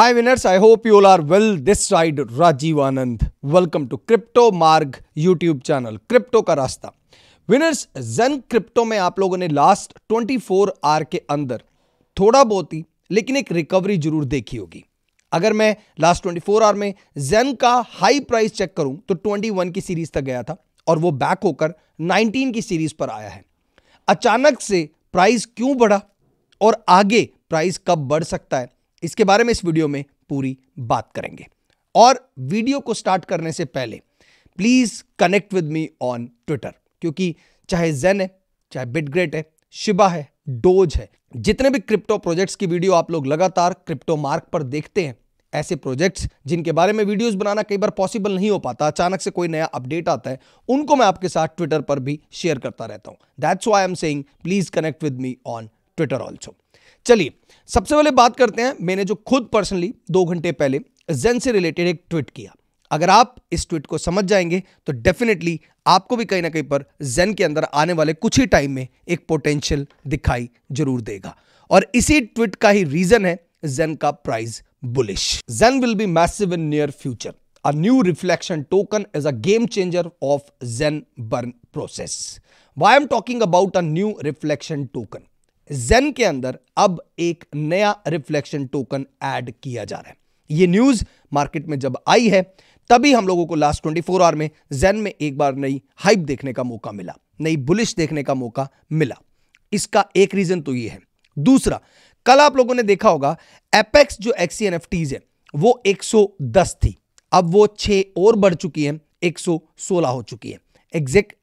Hi winners, I hope you all are well. This side Rajiv Anand. Welcome to Crypto Marg YouTube channel. Crypto का रास्ता winners जन crypto में आप लोगों ने लास्ट 24 आर के अंदर थोड़ा बहुत ही लेकिन एक रिकवरी जरूर देखी होगी अगर मैं लास्ट 24 आर में जेन का हाई प्राइस चेक करूं तो 21 की सीरीज तक गया था और वो बैक होकर 19 की सीरीज पर आया है अचानक से प्राइस क्यों बढ़ा और आगे प्राइस कब बढ़ सकता है इसके बारे में इस वीडियो में पूरी बात करेंगे और वीडियो को स्टार्ट करने से पहले please connect with me on Twitter क्योंकि चाहे जेन है चाहे बिटग्रेट है शिबा है डोज है जितने भी क्रिप्टो प्रोजेक्ट्स की वीडियो आप लोग लगातार क्रिप्टो मार्क पर देखते हैं ऐसे प्रोजेक्ट्स जिनके बारे में वीडियोस बनाना कई बार पॉसिबल नहीं हो पाता अचानक से कोई नया अपडेट आता है उनको मैं आपके साथ ट्विटर पर भी शेयर करता रहता हूं that's why I am saying please connect with me on Twitter also चलिए सबसे पहले बात करते हैं मैंने जो खुद पर्सनली दो घंटे पहले जेन से रिलेटेड एक ट्वीट किया अगर आप इस ट्वीट को समझ जाएंगे तो डेफिनेटली आपको भी कहीं ना कहीं पर जेन के अंदर आने वाले कुछ ही टाइम में एक पोटेंशियल दिखाई जरूर देगा और इसी ट्वीट का ही रीजन है जेन का price bullish Xen will be massive in near future a new reflection token is a game changer of Xen burn process why am talking about a new reflection token Xen के अंदर अब एक नया reflection token add किया जा रहा है ये न्यूज़ मार्केट में जब आई है तभी हम लोगों को लास्ट 24 आवर में जेन में एक बार नई हाइप देखने का मौका मिला नई बुलिश देखने का मौका मिला इसका एक रीज़न तो ये है दूसरा कल आप लोगों ने देखा होगा एपेक्स जो एक्सी एन है वो 110 थी अब वो छह और बढ़ चुकी है 116 हो चुकी है एग्जैक्ट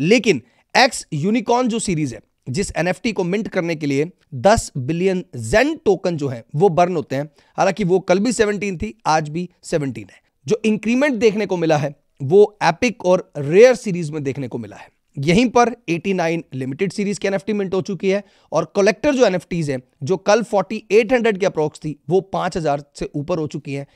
लेकिन एक्स यूनिकॉर्न जो सीरीज है जिस एन को मिंट करने के लिए 10 बिलियन जेन टोकन जो है वो बर्न होते हैं हालांकि वो कल भी 17 थी आज भी 17 है जो इंक्रीमेंट देखने को मिला है वो एपिक और रेयर सीरीज में देखने को मिला है यहीं पर 89 लिमिटेड सीरीज की एनएफटी मिंट हो चुकी है और कलेक्टर जो एनएफटीज हैं जो कल 4800 के अप्रोक्स थी वो 5000 से ऊपर हो चुकी हैं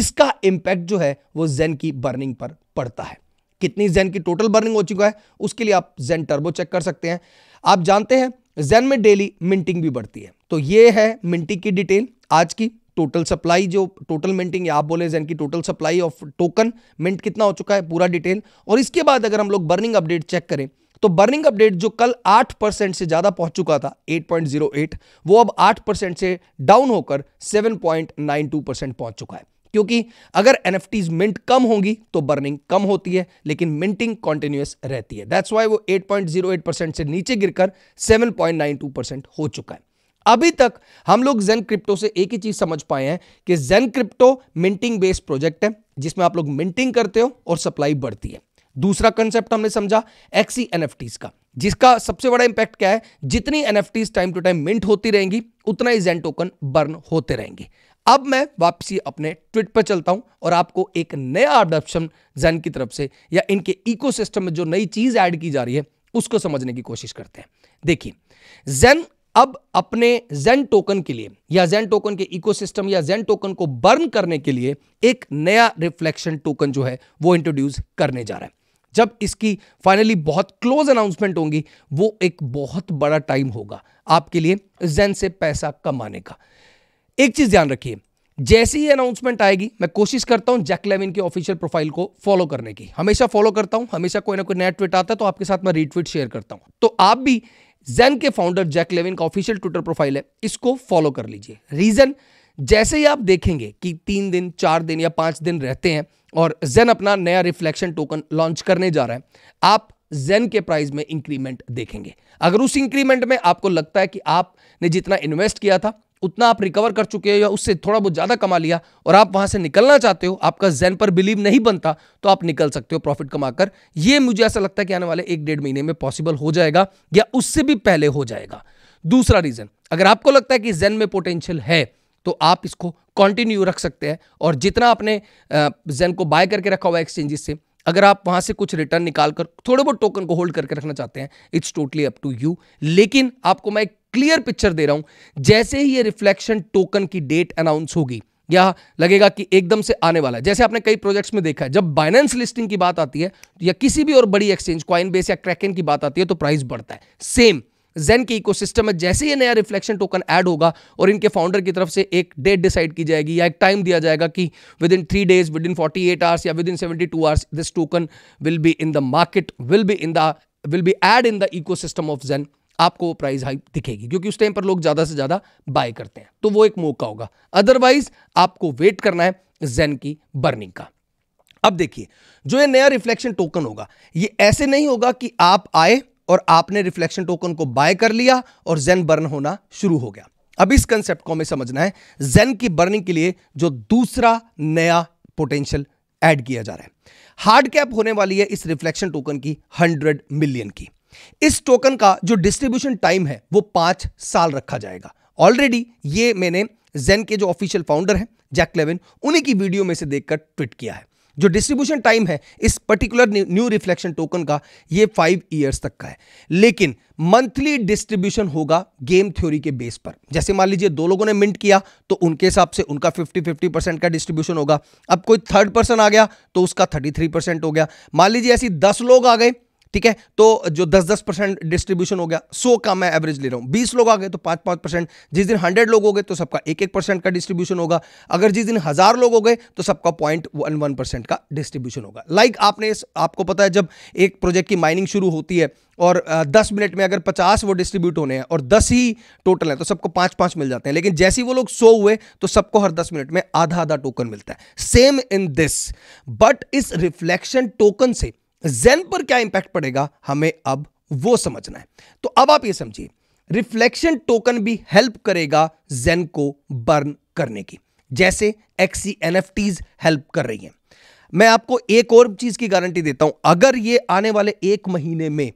इसका इंपैक्ट जो है वो जेन की बर्निंग पर पड़ता है कितनी जेन की टोटल बर्निंग हो चुका है उसके लिए आप जेन टर्बो चेक कर सकते हैं आप जानते हैं जैन में डेली मिंटिंग भी बढ़ती है तो ये है मिंटिंग की डिटेल आज की टोटल सप्लाई जो टोटल मिंटिंग आप बोले जेन की total supply of token mint कितना हो चुका है पूरा डिटेल और इसके बाद अगर हम लोग बर्निंग अपडेट चेक करें तो बर्निंग अपडेट जो कल 8 परसेंट से ज्यादा पहुंच चुका था 8.08 वो अब 8 परसेंट से डाउन होकर 7.92 परसेंट पहुंच चुका है क्योंकि अगर एन मिंट कम होंगी तो बर्निंग कम होती है लेकिन मिंटिंग कॉन्टिन्यूस रहती है दैट्स वाई वो 8.08 परसेंट से नीचे गिरकर 7.92 परसेंट हो चुका है अभी तक हम लोग जेन क्रिप्टो से एक ही चीज समझ पाए हैं कि Xen crypto minting based project है जिसमें आप लोग मिंटिंग करते हो और सप्लाई बढ़ती है दूसरा कंसेप्ट हमने समझा एक्सी एन e का जिसका सबसे बड़ा इंपैक्ट क्या है जितनी एन टाइम टू टाइम मिंट होती रहेंगी उतना ही जेन टोकन बर्न होते रहेंगे अब मैं वापसी अपने ट्विट पर चलता हूं और आपको एक नया अडोप्शन जैन की तरफ से या इनके इकोसिस्टम में जो नई चीज ऐड की जा रही है उसको समझने की कोशिश करते हैं देखिए जैन अब अपने जैन टोकन के लिए या जैन टोकन के इकोसिस्टम या जैन टोकन को बर्न करने के लिए एक नया रिफ्लेक्शन टोकन जो है वो इंट्रोड्यूस करने जा रहा है जब इसकी फाइनली बहुत क्लोज अनाउंसमेंट होंगी वो एक बहुत बड़ा टाइम होगा आपके लिए जैन से पैसा कमाने का एक चीज ध्यान रखिए जैसे ही अनाउंसमेंट आएगी मैं कोशिश करता हूं जैक लेविन की ऑफिशियल प्रोफाइल को फॉलो करने की हमेशा फॉलो करता हूं हमेशा कोई ना कोई नया ट्वीट आता है तो आपके साथ मैं रीट्वीट शेयर करता हूं तो आप भी जेन के फाउंडर जैक लेविन का ऑफिशियल ट्विटर प्रोफाइल है इसको फॉलो कर लीजिए रीजन जैसे ही आप देखेंगे कि तीन दिन चार दिन या पांच दिन रहते हैं और जेन अपना नया रिफ्लेक्शन टोकन लॉन्च करने जा रहा है आप जेन के प्राइस में इंक्रीमेंट देखेंगे अगर उस इंक्रीमेंट में आपको लगता है कि आपने जितना इन्वेस्ट किया था उतना आप रिकवर कर चुके हो या उससे थोड़ा बहुत ज़्यादा कमा लिया और आप वहाँ से निकलना चाहते हो आपका जैन पर बिलीव नहीं बनता तो आप निकल सकते हो प्रॉफिट कमाकर ये मुझे ऐसा लगता है कि आने वाले एक डेढ़ महीने में पॉसिबल हो जाएगा या उससे भी पहले हो जाएगा दूसरा रीज़न अगर आपको लगता है कि जैन में पोटेंशियल है तो आप इसको कंटिन्यू रख सकते हैं और जितना आपने जैन को बाय करके रखा हुआ एक्सचेंजेस से अगर आप वहां से कुछ रिटर्न निकाल कर थोड़े बहुत टोकन को होल्ड करके रखना चाहते हैं it's totally up to you लेकिन आपको मैं एक क्लियर पिक्चर दे रहा हूं जैसे ही ये रिफ्लेक्शन टोकन की डेट अनाउंस होगी या लगेगा कि एकदम से आने वाला है जैसे आपने कई प्रोजेक्ट्स में देखा है जब बाइनेंस लिस्टिंग की बात आती है या किसी भी और बड़ी एक्सचेंज क्वाइन बेस या क्रैकन की बात आती है तो प्राइस बढ़ता है सेम जेन के इकोसिस्टम में जैसे ही नया रिफ्लेक्शन टोकन ऐड होगा और इनके फाउंडर की तरफ से एक डेट डिसाइड की जाएगी या एक टाइम दिया जाएगा कि within three days within forty eight hours या within seventy two hours this token will be in the market will be in the will be add in the ecosystem of Xen आपको वो price high दिखेगी क्योंकि उस time पर लोग ज़्यादा से ज़्यादा बाय करते हैं तो वो एक मौका होगा अदरवाइज आपको वेट करना है जेन की बर्निंग का अब देखिए जो ये नया रिफ्लेक्शन टोकन होगा ये ऐसे नहीं होगा कि आप आए और आपने रिफ्लेक्शन टोकन को बाय कर लिया और जेन बर्न होना शुरू हो गया अब इस कंसेप्ट को हमें समझना है जेन की बर्निंग के लिए जो दूसरा नया पोटेंशियल ऐड किया जा रहा है हार्ड कैप होने वाली है इस रिफ्लेक्शन टोकन की हंड्रेड मिलियन की इस टोकन का जो डिस्ट्रीब्यूशन टाइम है वो पांच साल रखा जाएगा ऑलरेडी ये मैंने जेन के जो ऑफिशियल फाउंडर हैं जैक लेविन उन्हीं की वीडियो में से देखकर ट्वीट किया है जो डिस्ट्रीब्यूशन टाइम है इस पर्टिकुलर न्यू रिफ्लेक्शन टोकन का ये फाइव ईयर्स तक का है लेकिन मंथली डिस्ट्रीब्यूशन होगा गेम थ्योरी के बेस पर जैसे मान लीजिए दो लोगों ने मिंट किया तो उनके हिसाब से उनका 50 50 परसेंट का डिस्ट्रीब्यूशन होगा अब कोई थर्ड पर्सन आ गया तो उसका 33 परसेंट हो गया मान लीजिए ऐसी दस लोग आ गए ठीक है तो जो दस दस परसेंट डिस्ट्रीब्यूशन हो गया सो का मैं एवरेज ले रहा हूं बीस लोग आ गए तो पांच पांच परसेंट जिस दिन हंड्रेड लोग हो गए तो सबका एक एक परसेंट का डिस्ट्रीब्यूशन होगा अगर जिस दिन हज़ार लोग हो गए तो सबका पॉइंट वन वन परसेंट का डिस्ट्रीब्यूशन होगा लाइक like आपने आपको पता है जब एक प्रोजेक्ट की माइनिंग शुरू होती है और दस मिनट में अगर पचास वो डिस्ट्रीब्यूट होने हैं और दस ही टोटल हैं तो सबको पांच पांच मिल जाते हैं लेकिन जैसे ही वो लोग सो हुए तो सबको हर दस मिनट में आधा आधा टोकन मिलता है सेम इन दिस बट इस रिफ्लेक्शन टोकन से जेन पर क्या इंपैक्ट पड़ेगा हमें अब वो समझना है तो अब आप ये समझिए रिफ्लेक्शन टोकन भी हेल्प करेगा जेन को बर्न करने की जैसे एक्सी एन हेल्प कर रही हैं मैं आपको एक और चीज की गारंटी देता हूं अगर ये आने वाले एक महीने में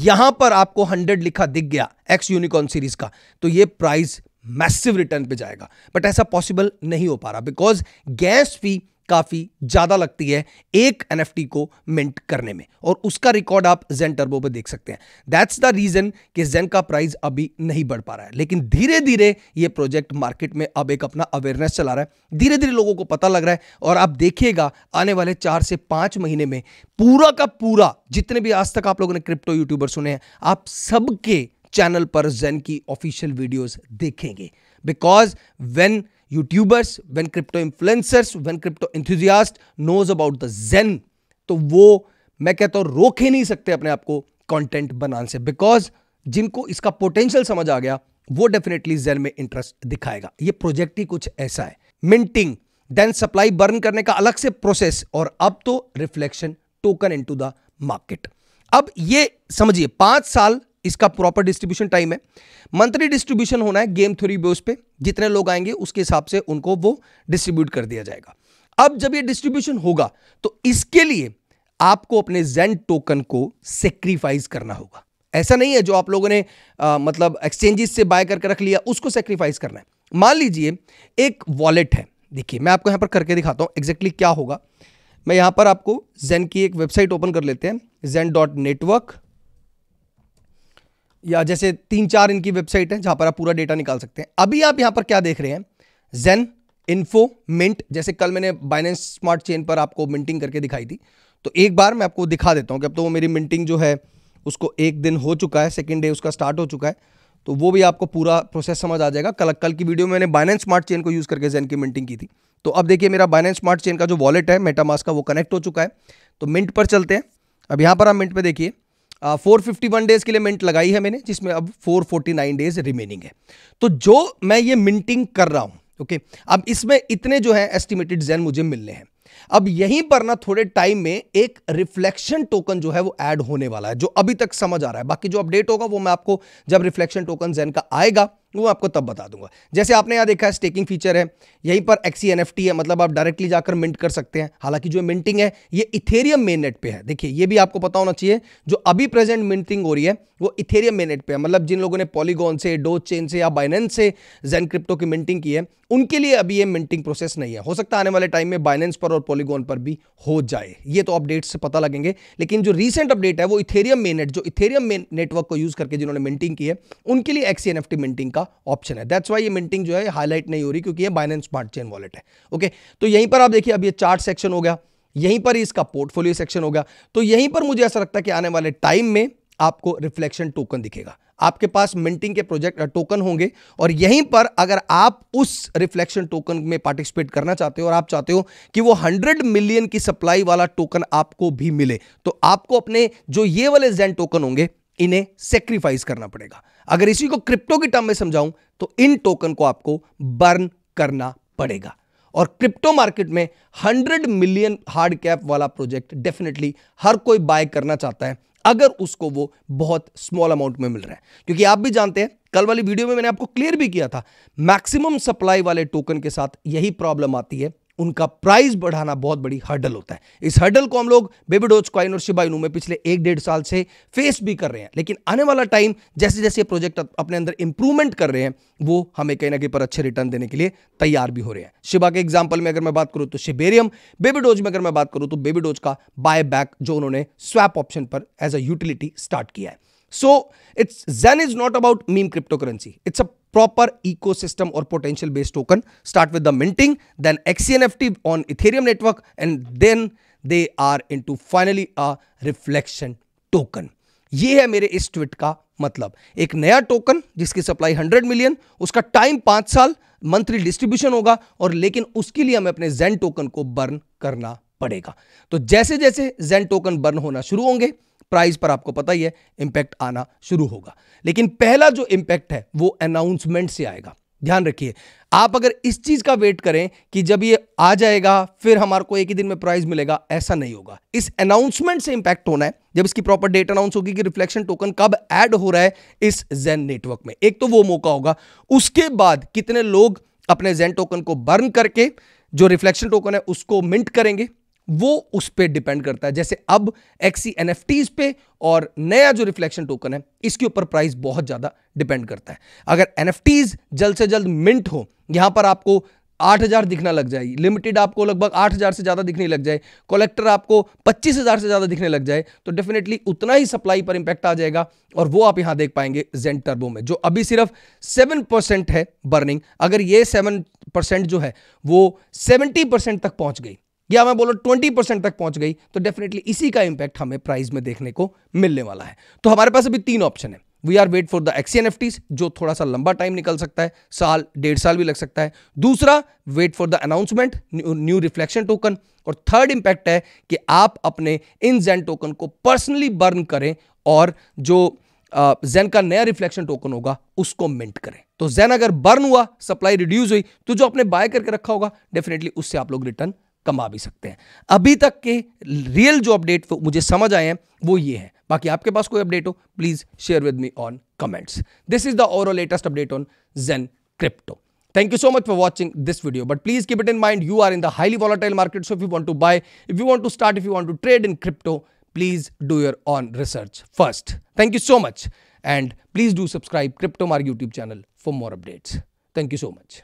यहां पर आपको 100 लिखा दिख गया एक्स यूनिकॉर्न सीरीज का तो ये प्राइस मैसिव रिटर्न पे जाएगा बट ऐसा पॉसिबल नहीं हो पा रहा बिकॉज गैस फी काफ़ी ज़्यादा लगती है एक एन को मिंट करने में और उसका रिकॉर्ड आप जेन टर्बो पर देख सकते हैं दैट्स द रीज़न कि जेन का प्राइस अभी नहीं बढ़ पा रहा है लेकिन धीरे धीरे ये प्रोजेक्ट मार्केट में अब एक अपना अवेयरनेस चला रहा है धीरे धीरे लोगों को पता लग रहा है और आप देखिएगा आने वाले चार से पाँच महीने में पूरा का पूरा जितने भी आज तक आप लोगों ने क्रिप्टो यूट्यूबर सुने हैं आप सबके चैनल पर जेन की ऑफिशियल वीडियोस देखेंगे because when YouTubers when crypto influencers when crypto enthusiast knows about the Xen तो वो मैं कहता हूँ रोक ही नहीं सकते अपने आप को कॉन्टेंट बनाने से बिकॉज जिनको इसका पोटेंशियल समझ आ गया वो डेफिनेटली जेन में इंटरेस्ट दिखाएगा ये प्रोजेक्ट ही कुछ ऐसा है मिंटिंग देन सप्लाई बर्न करने का अलग से प्रोसेस और अब तो reflection token into the market अब ये समझिए पांच साल इसका प्रॉपर डिस्ट्रीब्यूशन टाइम है मंथली डिस्ट्रीब्यूशन होना है गेम थ्योरी बेस पे जितने लोग आएंगे उसके हिसाब से उनको वो डिस्ट्रीब्यूट कर दिया जाएगा अब जब ये डिस्ट्रीब्यूशन होगा तो इसके लिए आपको अपने जेन टोकन को सेक्रीफाइस करना होगा ऐसा नहीं है जो आप लोगों ने आ, मतलब एक्सचेंजेस से बाय करके रख लिया उसको सेक्रीफाइस करना है मान लीजिए एक वॉलेट है देखिए मैं आपको यहां पर करके दिखाता हूं एग्जैक्टली क्या होगा मैं यहां पर आपको जेन की एक वेबसाइट ओपन कर लेते हैं जेन डॉट नेटवर्क या जैसे तीन चार इनकी वेबसाइट है जहां पर आप पूरा डेटा निकाल सकते हैं अभी आप यहां पर क्या देख रहे हैं जेन इन्फो मिंट जैसे कल मैंने बाइनेंस स्मार्ट चेन पर आपको मिंटिंग करके दिखाई थी तो एक बार मैं आपको दिखा देता हूँ कि अब तो वो मेरी मिंटिंग जो है उसको एक दिन हो चुका है सेकेंड डे उसका स्टार्ट हो चुका है तो वो भी आपको पूरा प्रोसेस समझ आ जाएगा कल कल की वीडियो में मैंने बाइनेंस स्मार्ट चेन को यूज़ करके जेन की मिंटिंग की थी तो अब देखिए मेरा बाइनेंस स्मार्ट चेन का जो वॉलेट है मेटामास का वो कनेक्ट हो चुका है तो मिंट पर चलते हैं अब यहाँ पर आप मिंट पर देखिए फोर फिफ्टी वन डेज के लिए मिंट लगाई है मैंने जिसमें अब four forty nine days remaining है तो जो मैं ये मिंटिंग कर रहा हूं ओके अब इसमें इतने जो है एस्टिमेटेड जैन मुझे मिलने हैं अब यहीं पर ना थोड़े टाइम में एक रिफ्लेक्शन टोकन जो है वो ऐड होने वाला है जो अभी तक समझ आ रहा है बाकी जो अपडेट होगा वो मैं आपको जब रिफ्लेक्शन टोकन जैन का आएगा वो आपको तब बता दूंगा जैसे आपने यहाँ देखा है स्टेकिंग फीचर है यहीं पर एक्सी एन e है मतलब आप डायरेक्टली जाकर मिंट कर सकते हैं हालांकि जो मिंटिंग है ये इथेरियम मेननेट पे है देखिए ये भी आपको पता होना चाहिए जो अभी प्रेजेंट मिंटिंग हो रही है वो इथेरियम मेननेट पे है मतलब जिन लोगों ने पॉलीगॉन से डोज चेन से या बाइनेंस से जेन क्रिप्टो की मिंटिंग की है उनके लिए अभी ये मिंटिंग प्रोसेस नहीं है हो सकता आने वाले टाइम में बाइनेंस पर और पॉलीगॉन पर भी हो जाए ये तो अपडेट से पता लगेंगे लेकिन जो रिसेंट अपडेट है वो इथेरियम मेननेट जो इथेरियम नेटवर्क को यूज करके जिन्होंने मिंटिंग की है उनके लिए एक्सी मिंटिंग e का का ऑप्शन है दैट्स वाई ये मिंटिंग जो है हाईलाइट नहीं हो रही क्योंकि ये बाइनेंस स्मार्ट चेन वॉलेट है ओके तो यहीं पर आप देखिए अब ये चार्ट सेक्शन हो गया यहीं पर इसका पोर्टफोलियो सेक्शन हो गया तो यहीं पर मुझे ऐसा लगता है कि आने वाले टाइम में आपको रिफ्लेक्शन टोकन दिखेगा आपके पास मिंटिंग के प्रोजेक्ट टोकन होंगे और यहीं पर अगर आप उस रिफ्लेक्शन टोकन में पार्टिसिपेट करना चाहते हो और आप चाहते हो कि वो 100 मिलियन की सप्लाई वाला टोकन आपको भी मिले तो आपको अपने जो ये वाले जेन टोकन होंगे इन्हें सेक्रीफाइस करना पड़ेगा अगर इसी को क्रिप्टो की टर्म में समझाऊं तो इन टोकन को आपको बर्न करना पड़ेगा और क्रिप्टो मार्केट में 100 मिलियन हार्ड कैप वाला प्रोजेक्ट डेफिनेटली हर कोई बाय करना चाहता है अगर उसको वो बहुत स्मॉल अमाउंट में मिल रहा है क्योंकि आप भी जानते हैं कल वाली वीडियो में मैंने आपको क्लियर भी किया था मैक्सिमम सप्लाई वाले टोकन के साथ यही प्रॉब्लम आती है उनका प्राइस बढ़ाना बहुत बड़ी हर्डल होता है इस हर्डल को हम लोग बेबी डोज क्वाइन और शिबा में पिछले एक डेढ़ साल से फेस भी कर रहे हैं लेकिन आने वाला टाइम जैसे जैसे ये प्रोजेक्ट अपने अंदर इंप्रूवमेंट कर रहे हैं वो हमें कहीं ना कहीं पर अच्छे रिटर्न देने के लिए तैयार भी हो रहे हैं शिबा के एग्जाम्पल में अगर मैं बात करूँ तो शिबेरियम बेबी डोज में अगर मैं बात करूँ तो बेबी डोज का बाय बैक जो उन्होंने स्वैप ऑप्शन पर एज अ यूटिलिटी स्टार्ट किया है So it's Zen is not about meme cryptocurrency. It's a proper ecosystem or potential based token. Start with the minting, then XCNFT on Ethereum network, and then they are into finally a reflection token. ये है मेरे इस tweet का मतलब एक नया token जिसकी supply 100 million उसका टाइम पांच साल मंथली डिस्ट्रीब्यूशन होगा और लेकिन उसके लिए हमें अपने जेन टोकन को बर्न करना पड़ेगा तो जैसे जैसे जेन टोकन बर्न होना शुरू होंगे प्राइस पर आपको पता ही है इंपैक्ट आना शुरू होगा लेकिन पहला जो इंपैक्ट है वो अनाउंसमेंट से आएगा ध्यान रखिए आप अगर इस चीज़ का वेट करें कि जब ये आ जाएगा फिर हमारे को एक ही दिन में प्राइस मिलेगा ऐसा नहीं होगा इस अनाउंसमेंट से इंपैक्ट होना है जब इसकी प्रॉपर डेट अनाउंस होगी कि रिफ्लेक्शन टोकन कब ऐड हो रहा है इस जेन नेटवर्क में एक तो वो मौका होगा उसके बाद कितने लोग अपने जेन टोकन को बर्न करके जो रिफ्लेक्शन टोकन है उसको मिंट करेंगे वो उस पर डिपेंड करता है जैसे अब एक्सी एन e पे और नया जो रिफ्लेक्शन टोकन है इसके ऊपर प्राइस बहुत ज़्यादा डिपेंड करता है अगर एन जल्द से जल्द मिंट हो यहां पर आपको 8000 दिखना लग जाए लिमिटेड आपको लगभग 8000 से ज़्यादा दिखने लग जाए कलेक्टर आपको 25000 से ज़्यादा दिखने लग जाए तो डेफिनेटली उतना ही सप्लाई पर इंपैक्ट आ जाएगा और वो आप यहाँ देख पाएंगे जेंट टर्बो में जो अभी सिर्फ 7% है बर्निंग अगर ये 7% जो है वो 70% तक पहुँच गई या मैं बोलो 20 परसेंट तक पहुंच गई तो डेफिनेटली इसी का इंपैक्ट हमें प्राइस में देखने को मिलने वाला है तो हमारे पास अभी तीन ऑप्शन है we are wait for the XEN F जो थोड़ा सा लंबा टाइम निकल सकता है साल डेढ़ साल भी लग सकता है दूसरा wait for the announcement new reflection token और थर्ड इंपैक्ट है कि आप अपने इन जेन टोकन को पर्सनली बर्न करें और जो जेन का नया रिफ्लेक्शन टोकन होगा उसको मिंट करें तो जेन अगर बर्न हुआ सप्लाई रिड्यूस हुई तो जो आपने बाय करके रखा होगा डेफिनेटली उससे आप लोग रिटर्न कमा भी सकते हैं अभी तक के रियल जो अपडेट मुझे समझ आए हैं वो ये है बाकी आपके पास कोई अपडेट हो please share with me on comments this is the और latest update on Xen crypto Thank you so much for watching this video. But please keep it in mind, you are in the highly volatile market. So if you want to buy, if you want to start, if you want to trade in crypto, please do your own research first. Thank you so much. And please do subscribe Crypto Mark YouTube channel for more updates. Thank you so much.